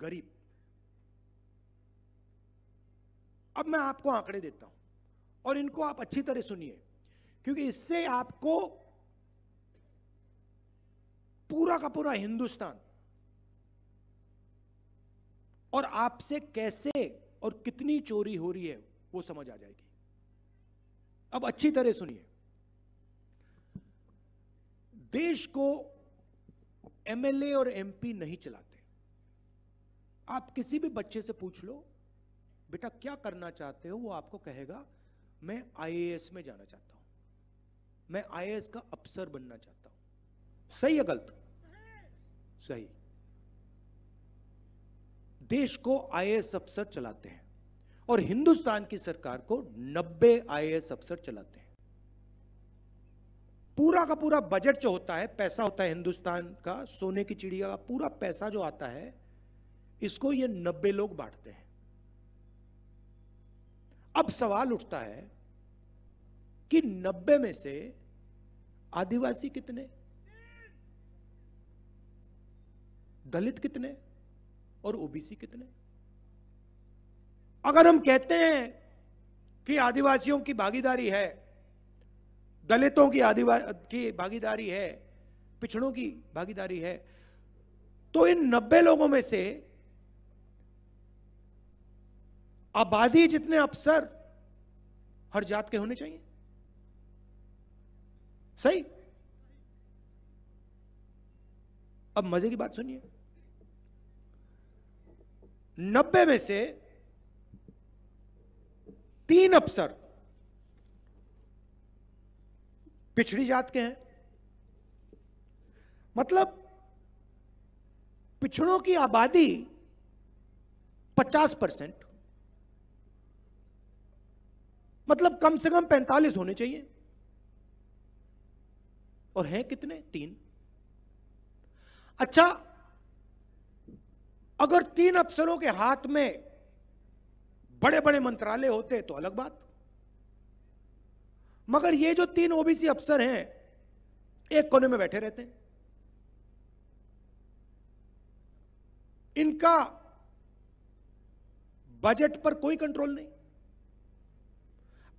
गरीब अब मैं आपको आंकड़े देता हूं और इनको आप अच्छी तरह सुनिए क्योंकि इससे आपको पूरा का पूरा हिंदुस्तान और आपसे कैसे और कितनी चोरी हो रही है वो समझ आ जाएगी अब अच्छी तरह सुनिए देश को एमएलए और एमपी नहीं चलाते आप किसी भी बच्चे से पूछ लो बेटा क्या करना चाहते हो वो आपको कहेगा मैं आईएएस में जाना चाहता हूं मैं आईएएस का अफसर बनना चाहता हूं सही है गलत सही देश को आईएएस अफसर चलाते हैं और हिंदुस्तान की सरकार को 90 आईएएस अफसर चलाते हैं पूरा का पूरा बजट जो होता है पैसा होता है हिंदुस्तान का सोने की चिड़िया का पूरा पैसा जो आता है इसको ये नब्बे लोग बांटते हैं अब सवाल उठता है कि नब्बे में से आदिवासी कितने दलित कितने और ओबीसी कितने अगर हम कहते हैं कि आदिवासियों की भागीदारी है दलितों की आदिवासी की भागीदारी है पिछड़ों की भागीदारी है तो इन नब्बे लोगों में से आबादी जितने अफसर हर जात के होने चाहिए सही अब मजे की बात सुनिए नब्बे में से तीन अफसर पिछड़ी जात के हैं मतलब पिछड़ों की आबादी 50 परसेंट मतलब कम से कम पैंतालीस होने चाहिए और हैं कितने तीन अच्छा अगर तीन अफसरों के हाथ में बड़े बड़े मंत्रालय होते तो अलग बात मगर ये जो तीन ओबीसी अफसर हैं एक कोने में बैठे रहते हैं इनका बजट पर कोई कंट्रोल नहीं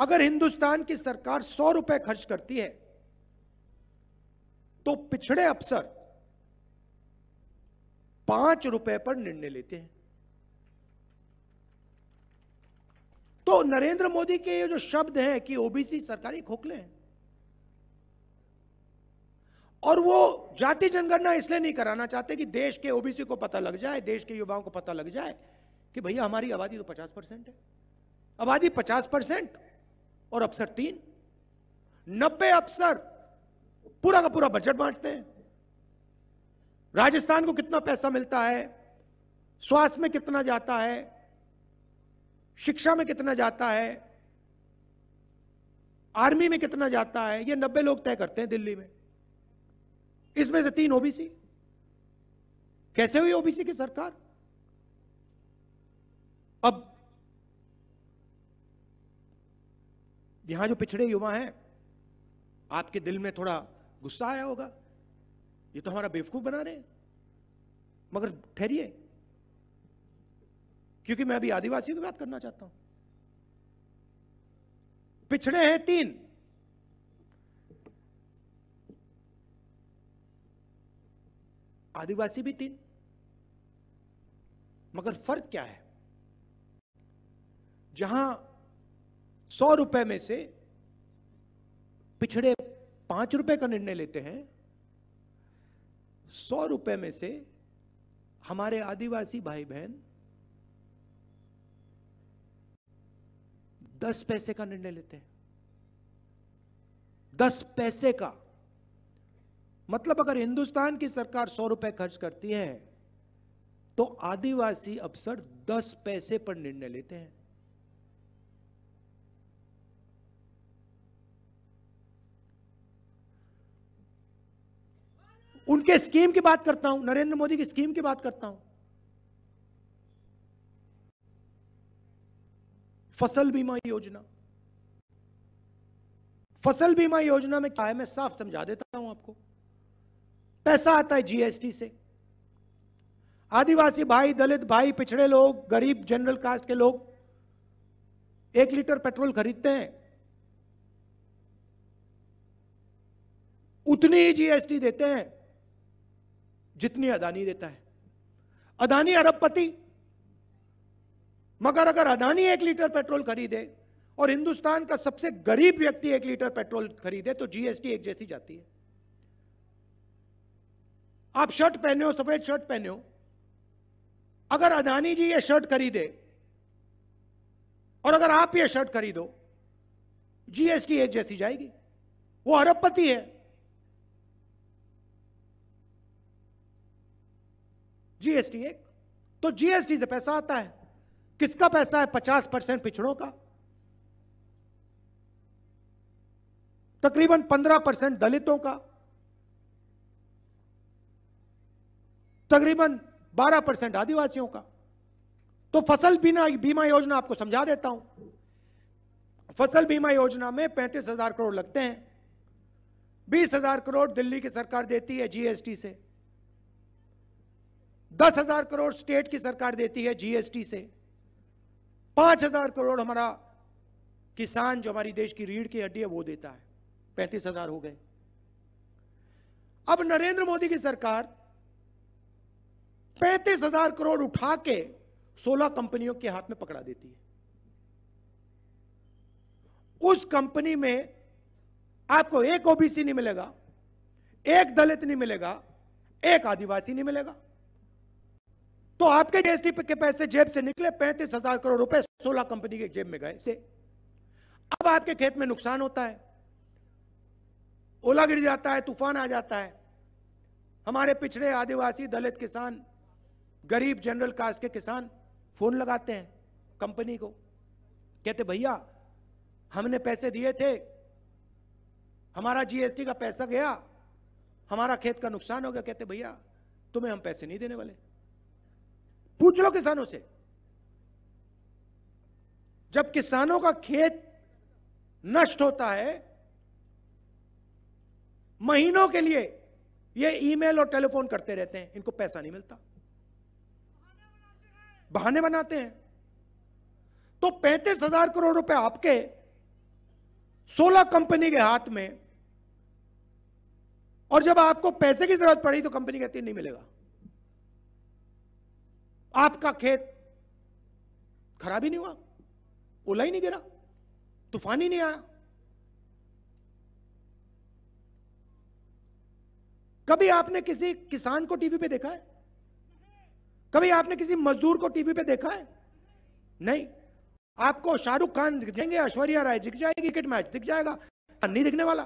अगर हिंदुस्तान की सरकार सौ रुपए खर्च करती है तो पिछड़े अफसर पांच रुपए पर निर्णय लेते हैं तो नरेंद्र मोदी के ये जो शब्द हैं कि ओबीसी सरकारी खोखले हैं और वो जाति जनगणना इसलिए नहीं कराना चाहते कि देश के ओबीसी को पता लग जाए देश के युवाओं को पता लग जाए कि भैया हमारी आबादी तो 50 परसेंट है आबादी 50 परसेंट और अफसर तीन नब्बे अफसर पूरा का पूरा बजट बांटते हैं राजस्थान को कितना पैसा मिलता है स्वास्थ्य में कितना जाता है शिक्षा में कितना जाता है आर्मी में कितना जाता है ये नब्बे लोग तय करते हैं दिल्ली में इसमें से तीन ओबीसी कैसे हुई ओबीसी की सरकार अब यहां जो पिछड़े युवा हैं आपके दिल में थोड़ा गुस्सा आया होगा ये तो हमारा बेवकूफ बना रहे हैं मगर ठहरिए क्योंकि मैं अभी आदिवासियों की बात करना चाहता हूं पिछड़े हैं तीन आदिवासी भी तीन मगर फर्क क्या है जहां सौ रुपए में से पिछड़े पांच रुपए का निर्णय लेते हैं सौ रुपए में से हमारे आदिवासी भाई बहन दस पैसे का निर्णय लेते हैं दस पैसे का मतलब अगर हिंदुस्तान की सरकार सौ रुपए खर्च करती है तो आदिवासी अफसर दस पैसे पर निर्णय लेते हैं उनके स्कीम की बात करता हूं नरेंद्र मोदी की स्कीम की बात करता हूं फसल बीमा योजना फसल बीमा योजना में क्या है मैं साफ समझा देता हूं आपको पैसा आता है जीएसटी से आदिवासी भाई दलित भाई पिछड़े लोग गरीब जनरल कास्ट के लोग एक लीटर पेट्रोल खरीदते हैं उतनी ही जीएसटी देते हैं जितनी अदानी देता है अदानी अरबपति मगर अगर अदानी एक लीटर पेट्रोल खरीदे और हिंदुस्तान का सबसे गरीब व्यक्ति एक लीटर पेट्रोल खरीदे तो जीएसटी एक जैसी जाती है आप शर्ट पहने हो सफेद शर्ट पहने हो अगर अदानी जी ये शर्ट खरीदे और अगर आप ये शर्ट खरीदो जीएसटी एक जैसी जाएगी वो अरबपति है जीएसटी एक तो जीएसटी से पैसा आता है किसका पैसा है पचास परसेंट पिछड़ों का तकरीबन पंद्रह परसेंट दलितों का तकरीबन बारह परसेंट आदिवासियों का तो फसल बीमा बीमा योजना आपको समझा देता हूं फसल बीमा योजना में पैंतीस हजार करोड़ लगते हैं बीस हजार करोड़ दिल्ली की सरकार देती है जीएसटी से दस हजार करोड़ स्टेट की सरकार देती है जीएसटी से पांच हजार करोड़ हमारा किसान जो हमारी देश की रीढ़ की हड्डी है वो देता है पैंतीस हजार हो गए अब नरेंद्र मोदी की सरकार पैंतीस हजार करोड़ उठा के सोलह कंपनियों के हाथ में पकड़ा देती है उस कंपनी में आपको एक ओबीसी नहीं मिलेगा एक दलित नहीं मिलेगा एक आदिवासी नहीं मिलेगा तो आपके जीएसटी के पैसे जेब से निकले पैंतीस हजार करोड़ रुपए सोलह कंपनी के जेब में गए से अब आपके खेत में नुकसान होता है ओला गिर जाता है तूफान आ जाता है हमारे पिछड़े आदिवासी दलित किसान गरीब जनरल कास्ट के किसान फोन लगाते हैं कंपनी को कहते भैया हमने पैसे दिए थे हमारा जीएसटी का पैसा गया हमारा खेत का नुकसान हो गया कहते भैया तुम्हें हम पैसे नहीं देने वाले पूछ लो किसानों से जब किसानों का खेत नष्ट होता है महीनों के लिए ये ईमेल और टेलीफोन करते रहते हैं इनको पैसा नहीं मिलता बहाने बनाते हैं तो पैंतीस हजार करोड़ रुपए आपके सोलह कंपनी के हाथ में और जब आपको पैसे की जरूरत पड़ी तो कंपनी कहती नहीं मिलेगा आपका खेत खराब ही नहीं हुआ ओला ही नहीं गिरा तूफान ही नहीं आया कभी आपने किसी किसान को टीवी पे देखा है कभी आपने किसी मजदूर को टीवी पे देखा है नहीं आपको शाहरुख खान दिखेंगे ऐश्वर्या राय दिख जाएगी क्रिकेट मैच दिख जाएगा नहीं दिखने वाला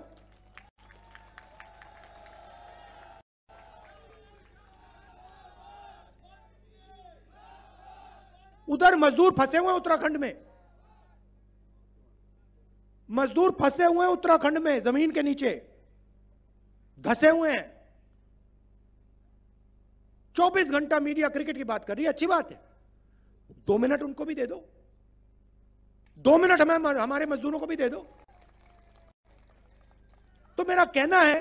उधर मजदूर फंसे हुए हैं उत्तराखंड में मजदूर फंसे हुए हैं उत्तराखंड में जमीन के नीचे धसे हुए हैं 24 घंटा मीडिया क्रिकेट की बात कर रही है अच्छी बात है दो मिनट उनको भी दे दो दो मिनट हमें हमारे मजदूरों को भी दे दो तो मेरा कहना है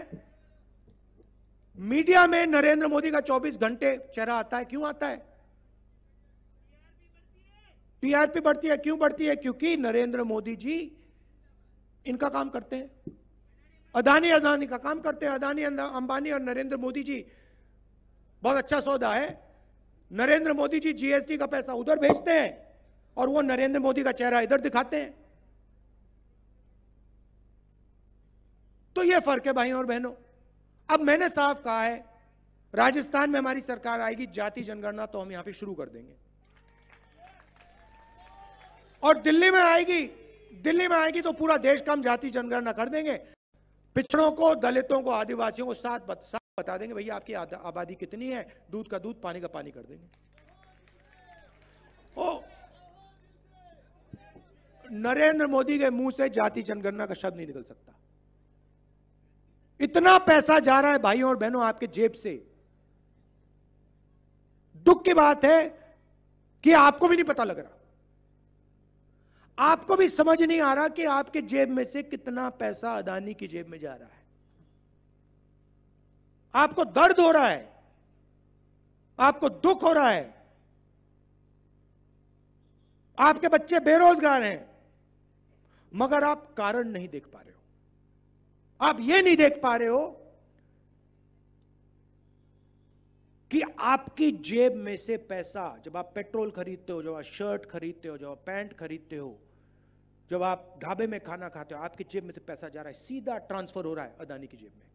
मीडिया में नरेंद्र मोदी का 24 घंटे चेहरा आता है क्यों आता है टीआरपी बढ़ती है क्यों बढ़ती है क्योंकि नरेंद्र मोदी जी इनका काम करते हैं अदानी अदानी का काम करते हैं अदानी अंबानी और नरेंद्र मोदी जी बहुत अच्छा सौदा है नरेंद्र मोदी जी जीएसटी का पैसा उधर भेजते हैं और वो नरेंद्र मोदी का चेहरा इधर दिखाते हैं तो ये फर्क है भाई और बहनों अब मैंने साफ कहा है राजस्थान में हमारी सरकार आएगी जाति जनगणना तो हम यहां पे शुरू कर देंगे और दिल्ली में आएगी दिल्ली में आएगी तो पूरा देश का हम जाति जनगणना कर देंगे पिछड़ों को दलितों को आदिवासियों को साथ बत, साथ बता देंगे भैया आपकी आबादी कितनी है दूध का दूध पानी का पानी कर देंगे ओ नरेंद्र मोदी के मुंह से जाति जनगणना का शब्द नहीं निकल सकता इतना पैसा जा रहा है भाइयों और बहनों आपके जेब से दुख की बात है कि आपको भी नहीं पता लग रहा आपको भी समझ नहीं आ रहा कि आपके जेब में से कितना पैसा अदानी की जेब में जा रहा है आपको दर्द हो रहा है आपको दुख हो रहा है आपके बच्चे बेरोजगार हैं मगर आप कारण नहीं देख पा रहे हो आप यह नहीं देख पा रहे हो कि आपकी जेब में से पैसा जब आप पेट्रोल खरीदते हो जब आप शर्ट खरीदते हो जब आप पैंट खरीदते हो जब आप ढाबे में खाना खाते हो आपकी जेब में से पैसा जा रहा है सीधा ट्रांसफर हो रहा है अदानी की जेब में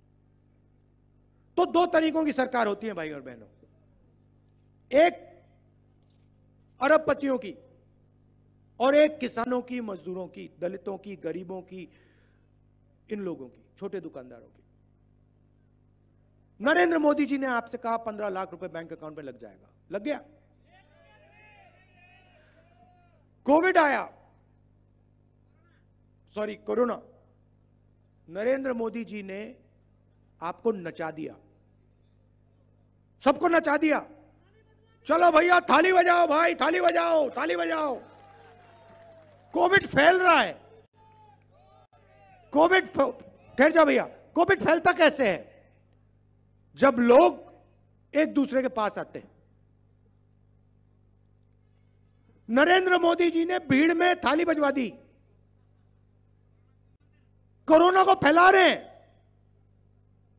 तो दो तरीकों की सरकार होती है भाई और बहनों एक अरबपतियों की और एक किसानों की मजदूरों की दलितों की गरीबों की इन लोगों की छोटे दुकानदारों की नरेंद्र मोदी जी ने आपसे कहा पंद्रह लाख रुपए बैंक अकाउंट में लग जाएगा लग गया कोविड आया सॉरी कोरोना नरेंद्र मोदी जी ने आपको नचा दिया सबको नचा दिया चलो भैया थाली बजाओ भाई थाली बजाओ थाली बजाओ कोविड फैल रहा है कोविड ठहर जाओ भैया कोविड फैलता कैसे है जब लोग एक दूसरे के पास आते हैं नरेंद्र मोदी जी ने भीड़ में थाली बजवा दी कोरोना को फैला रहे हैं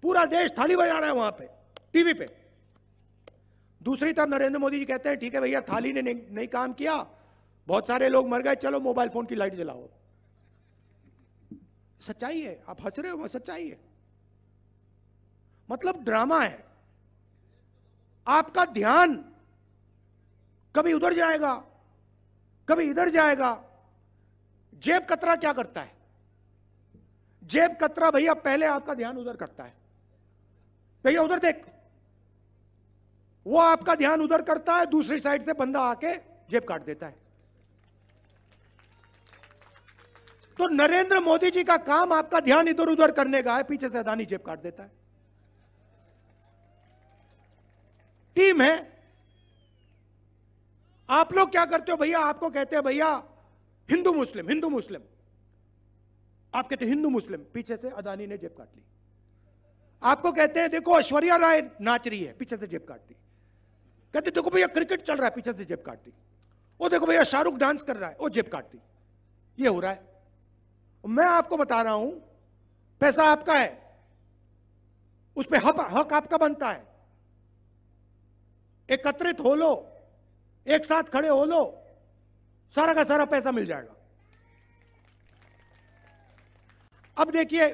पूरा देश थाली बजा रहा है वहां पे टीवी पे दूसरी तरफ नरेंद्र मोदी जी कहते हैं ठीक है भैया थाली ने नहीं, नहीं काम किया बहुत सारे लोग मर गए चलो मोबाइल फोन की लाइट जलाओ सच्चाई है आप हंस रहे हो सच्चाई है मतलब ड्रामा है आपका ध्यान कभी उधर जाएगा कभी इधर जाएगा जेब कतरा क्या करता है जेब कतरा भैया पहले आपका ध्यान उधर करता है भैया उधर देख वो आपका ध्यान उधर करता है दूसरी साइड से बंदा आके जेब काट देता है तो नरेंद्र मोदी जी का काम आपका ध्यान इधर उधर करने का है पीछे से अदानी जेब काट देता है टीम है आप लोग क्या करते हो भैया आपको कहते हैं भैया हिंदू मुस्लिम हिंदू मुस्लिम आप कहते हिंदू मुस्लिम पीछे से अदानी ने जेब काट ली आपको कहते हैं देखो ऐश्वर्या राय नाच रही है पीछे से जेब काट दी कहते देखो भैया क्रिकेट चल रहा है पीछे से जेब काट दी वो देखो भैया शाहरुख डांस कर रहा है वो जेब काट दी ये हो रहा है मैं आपको बता रहा हूं पैसा आपका है उस पर हक हक आपका बनता है एकत्रित हो लो एक साथ खड़े हो लो सारा का सारा पैसा मिल जाएगा अब देखिए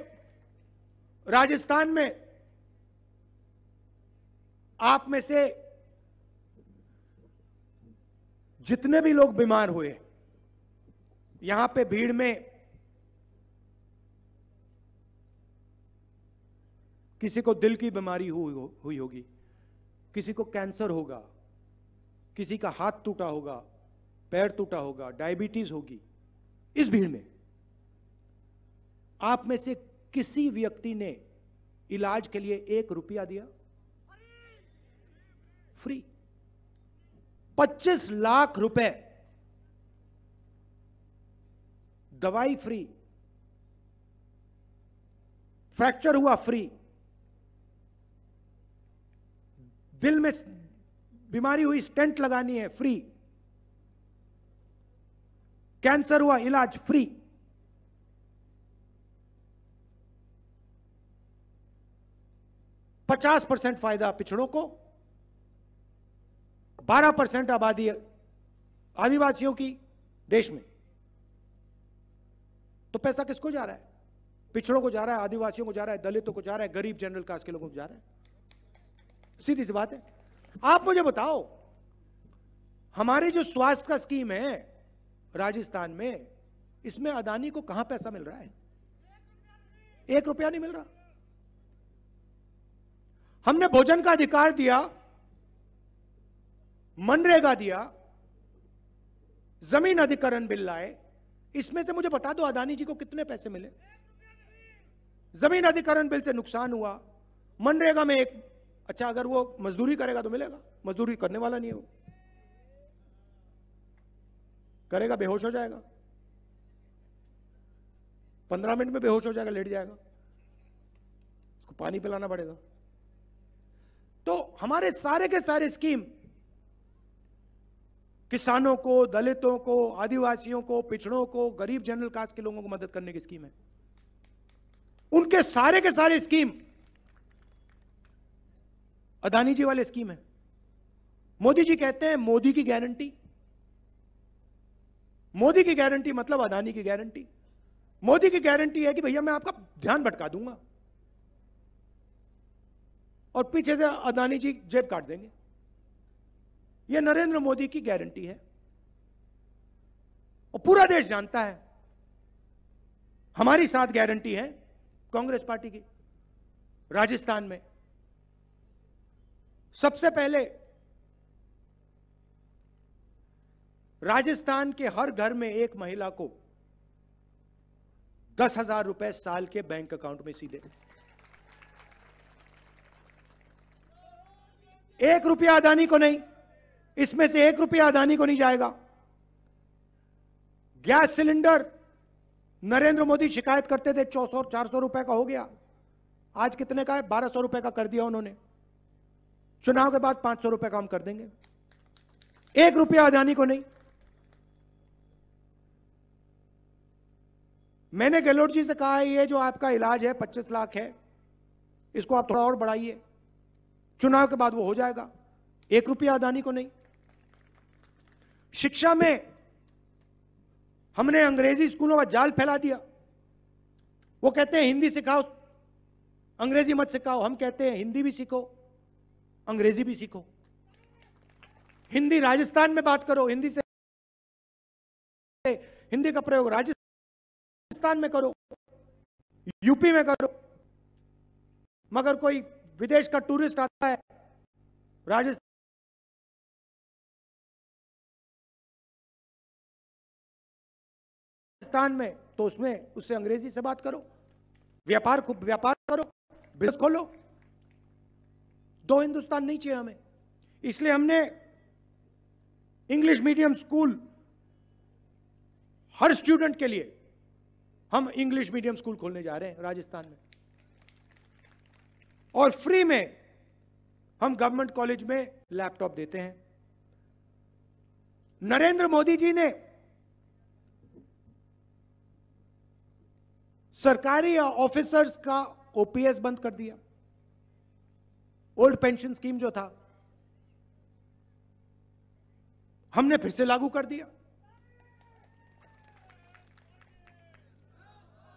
राजस्थान में आप में से जितने भी लोग बीमार हुए यहां पे भीड़ में किसी को दिल की बीमारी हुई, हो, हुई होगी किसी को कैंसर होगा किसी का हाथ टूटा होगा पैर टूटा होगा डायबिटीज होगी इस भीड़ में आप में से किसी व्यक्ति ने इलाज के लिए एक रुपया दिया फ्री 25 लाख रुपए दवाई फ्री फ्रैक्चर हुआ फ्री दिल में बीमारी हुई स्टेंट लगानी है फ्री कैंसर हुआ इलाज फ्री पचास परसेंट फायदा पिछड़ों को बारह परसेंट आबादी आदिवासियों की देश में तो पैसा किसको जा रहा है पिछड़ों को जा रहा है आदिवासियों को जा रहा है दलितों को जा रहा है गरीब जनरल कास्ट के लोगों को जा रहा है सीधी सी बात है आप मुझे बताओ हमारे जो स्वास्थ्य का स्कीम है राजस्थान में इसमें अदानी को कहां पैसा मिल रहा है एक रुपया नहीं मिल रहा हमने भोजन का अधिकार दिया मनरेगा दिया जमीन अधिकरण बिल लाए इसमें से मुझे बता दो अदानी जी को कितने पैसे मिले जमीन अधिकरण बिल से नुकसान हुआ मनरेगा में एक अच्छा अगर वो मजदूरी करेगा तो मिलेगा मजदूरी करने वाला नहीं है वो करेगा बेहोश हो जाएगा पंद्रह मिनट में बेहोश हो जाएगा लेट जाएगा उसको पानी पिलाना पड़ेगा तो हमारे सारे के सारे स्कीम किसानों को दलितों को आदिवासियों को पिछड़ों को गरीब जनरल कास्ट के लोगों को मदद करने की स्कीम है उनके सारे के सारे स्कीम अदानी जी वाले स्कीम है मोदी जी कहते हैं मोदी की गारंटी मोदी की गारंटी मतलब अदानी की गारंटी मोदी की गारंटी है कि भैया मैं आपका ध्यान भटका दूंगा और पीछे से अदानी जी जेब काट देंगे यह नरेंद्र मोदी की गारंटी है और पूरा देश जानता है हमारी साथ गारंटी है कांग्रेस पार्टी की राजस्थान में सबसे पहले राजस्थान के हर घर में एक महिला को दस हजार रुपए साल के बैंक अकाउंट में सीधे एक रुपया अदानी को नहीं इसमें से एक रुपया अदानी को नहीं जाएगा गैस सिलेंडर नरेंद्र मोदी शिकायत करते थे चौसौ चार सौ रुपए का हो गया आज कितने का है बारह सौ रुपए का कर दिया उन्होंने चुनाव के बाद पांच सौ रुपए काम कर देंगे एक रुपया अदानी को नहीं मैंने गहलोत जी से कहा है ये जो आपका इलाज है पच्चीस लाख है इसको आप थोड़ा और बढ़ाइए चुनाव के बाद वो हो जाएगा एक रुपया अदानी को नहीं शिक्षा में हमने अंग्रेजी स्कूलों का जाल फैला दिया वो कहते हैं हिंदी सिखाओ अंग्रेजी मत सिखाओ हम कहते हैं हिंदी भी सीखो अंग्रेजी भी सीखो हिंदी राजस्थान में बात करो हिंदी से हिंदी का प्रयोग राजस्थान में करो यूपी में करो मगर कोई विदेश का टूरिस्ट आता है राजस्थान राजस्थान में तो उसमें उससे अंग्रेजी से बात करो व्यापार खूब व्यापार करो बिजनेस खोलो दो हिंदुस्तान नहीं चाहिए हमें इसलिए हमने इंग्लिश मीडियम स्कूल हर स्टूडेंट के लिए हम इंग्लिश मीडियम स्कूल खोलने जा रहे हैं राजस्थान में और फ्री में हम गवर्नमेंट कॉलेज में लैपटॉप देते हैं नरेंद्र मोदी जी ने सरकारी ऑफिसर्स का ओपीएस बंद कर दिया ओल्ड पेंशन स्कीम जो था हमने फिर से लागू कर दिया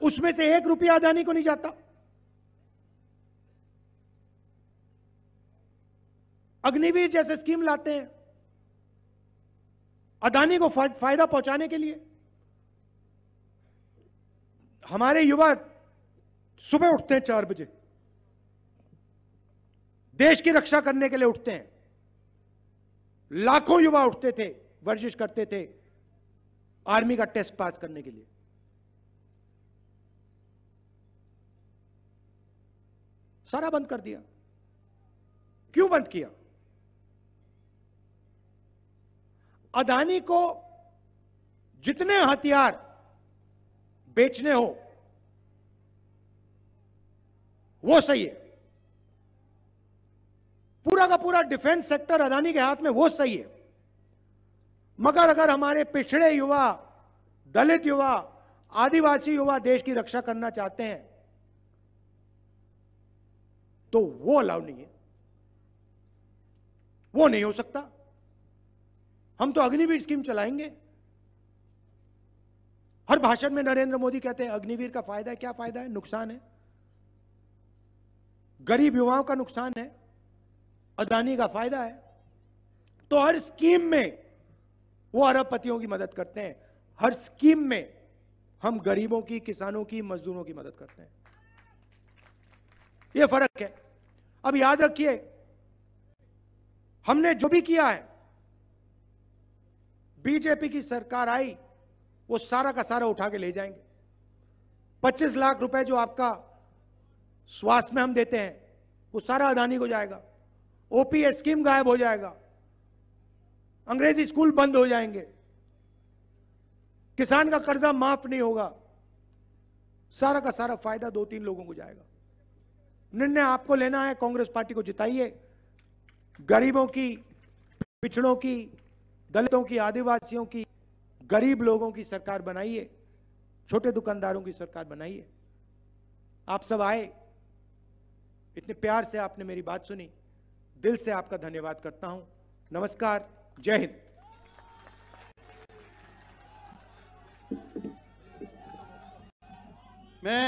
उसमें से एक रुपया अदानी को नहीं जाता अग्निवीर जैसे स्कीम लाते हैं अदानी को फायदा पहुंचाने के लिए हमारे युवा सुबह उठते हैं चार बजे देश की रक्षा करने के लिए उठते हैं लाखों युवा उठते थे वर्जिश करते थे आर्मी का टेस्ट पास करने के लिए सारा बंद कर दिया क्यों बंद किया अदानी को जितने हथियार बेचने हो वो सही है पूरा का पूरा डिफेंस सेक्टर अदानी के हाथ में वो सही है मगर अगर हमारे पिछड़े युवा दलित युवा आदिवासी युवा देश की रक्षा करना चाहते हैं तो वो अलाउ नहीं है वो नहीं हो सकता हम तो अग्निवीर स्कीम चलाएंगे हर भाषण में नरेंद्र मोदी कहते हैं अग्निवीर का फायदा है क्या फायदा है नुकसान है गरीब युवाओं का नुकसान है अदानी का फायदा है तो हर स्कीम में वो अरबपतियों की मदद करते हैं हर स्कीम में हम गरीबों की किसानों की मजदूरों की मदद करते हैं ये फर्क है अब याद रखिए हमने जो भी किया है बीजेपी की सरकार आई वो सारा का सारा उठा के ले जाएंगे 25 लाख रुपए जो आपका स्वास्थ्य में हम देते हैं वो सारा अदानी को जाएगा ओपीएस स्कीम गायब हो जाएगा अंग्रेजी स्कूल बंद हो जाएंगे किसान का कर्जा माफ नहीं होगा सारा का सारा फायदा दो तीन लोगों को जाएगा निर्णय आपको लेना है कांग्रेस पार्टी को जिताइए गरीबों की पिछड़ों की दलितों की आदिवासियों की गरीब लोगों की सरकार बनाइए छोटे दुकानदारों की सरकार बनाइए आप सब आए इतने प्यार से आपने मेरी बात सुनी दिल से आपका धन्यवाद करता हूं नमस्कार जय हिंद मैं